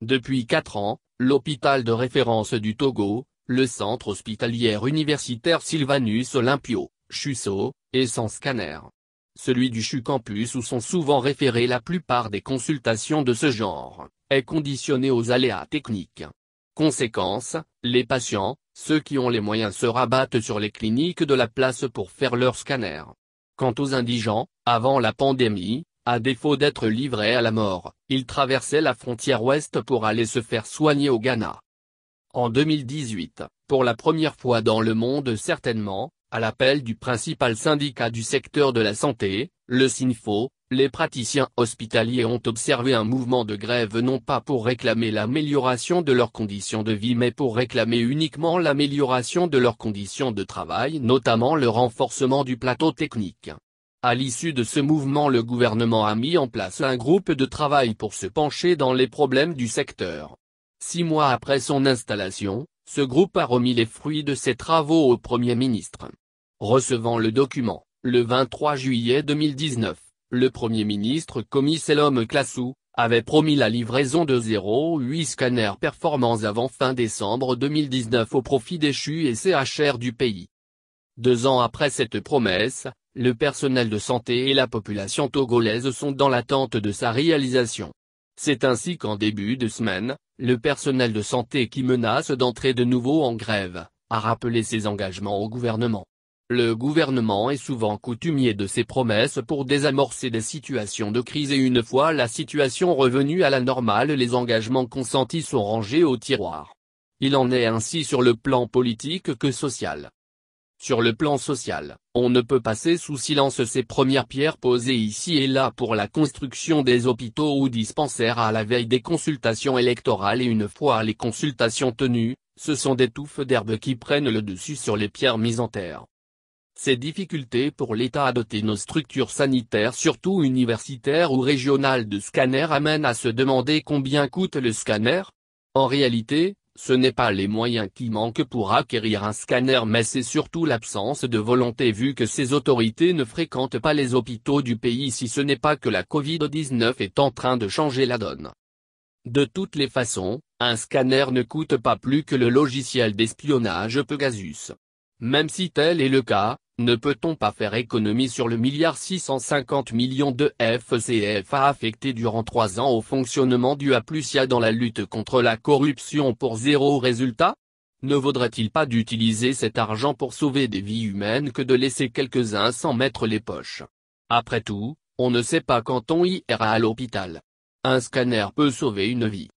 Depuis quatre ans, l'hôpital de référence du Togo, le centre hospitalier universitaire Sylvanus Olympio, Chusso, est sans scanner. Celui du CHU Campus où sont souvent référées la plupart des consultations de ce genre, est conditionné aux aléas techniques. Conséquence, les patients, ceux qui ont les moyens se rabattent sur les cliniques de la place pour faire leur scanner. Quant aux indigents, avant la pandémie, à défaut d'être livré à la mort, il traversait la frontière ouest pour aller se faire soigner au Ghana. En 2018, pour la première fois dans le monde certainement, à l'appel du principal syndicat du secteur de la santé, le SINFO, les praticiens hospitaliers ont observé un mouvement de grève non pas pour réclamer l'amélioration de leurs conditions de vie mais pour réclamer uniquement l'amélioration de leurs conditions de travail notamment le renforcement du plateau technique. À l'issue de ce mouvement le gouvernement a mis en place un groupe de travail pour se pencher dans les problèmes du secteur. Six mois après son installation, ce groupe a remis les fruits de ses travaux au Premier ministre. Recevant le document, le 23 juillet 2019, le Premier ministre Selom Klassou, avait promis la livraison de 0,8 scanners performants avant fin décembre 2019 au profit des CHU et CHR du pays. Deux ans après cette promesse, le personnel de santé et la population togolaise sont dans l'attente de sa réalisation. C'est ainsi qu'en début de semaine, le personnel de santé qui menace d'entrer de nouveau en grève, a rappelé ses engagements au gouvernement. Le gouvernement est souvent coutumier de ses promesses pour désamorcer des situations de crise et une fois la situation revenue à la normale les engagements consentis sont rangés au tiroir. Il en est ainsi sur le plan politique que social. Sur le plan social, on ne peut passer sous silence ces premières pierres posées ici et là pour la construction des hôpitaux ou dispensaires à la veille des consultations électorales et une fois les consultations tenues, ce sont des touffes d'herbe qui prennent le dessus sur les pierres mises en terre. Ces difficultés pour l'État à doter nos structures sanitaires surtout universitaires ou régionales de scanners amènent à se demander combien coûte le scanner En réalité, ce n'est pas les moyens qui manquent pour acquérir un scanner mais c'est surtout l'absence de volonté vu que ces autorités ne fréquentent pas les hôpitaux du pays si ce n'est pas que la Covid-19 est en train de changer la donne. De toutes les façons, un scanner ne coûte pas plus que le logiciel d'espionnage Pegasus. Même si tel est le cas, ne peut-on pas faire économie sur le milliard 650 millions de FCFA affecté durant trois ans au fonctionnement du APLUSIA dans la lutte contre la corruption pour zéro résultat Ne vaudrait-il pas d'utiliser cet argent pour sauver des vies humaines que de laisser quelques-uns sans mettre les poches Après tout, on ne sait pas quand on ira à l'hôpital. Un scanner peut sauver une vie.